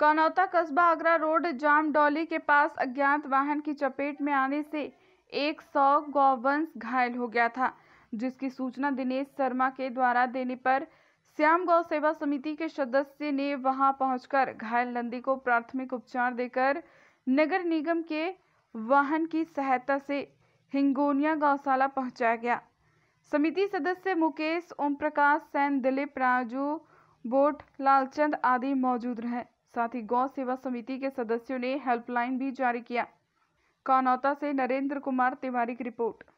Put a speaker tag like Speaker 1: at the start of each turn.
Speaker 1: कनौता कस्बा आगरा रोड जाम डॉली के पास अज्ञात वाहन की चपेट में आने से एक सौ गौवंश घायल हो गया था जिसकी सूचना दिनेश शर्मा के द्वारा देने पर श्याम गौ सेवा समिति के सदस्य ने वहां पहुंचकर घायल नंदी को प्राथमिक उपचार देकर नगर निगम के वाहन की सहायता से हिंगोनिया गौशाला पहुंचाया गया समिति सदस्य मुकेश ओम प्रकाश सैन दिलीप राजू बोट लालचंद आदि मौजूद रहे साथ ही गौ सेवा समिति के सदस्यों ने हेल्पलाइन भी जारी किया कानौता से नरेंद्र कुमार तिवारी की रिपोर्ट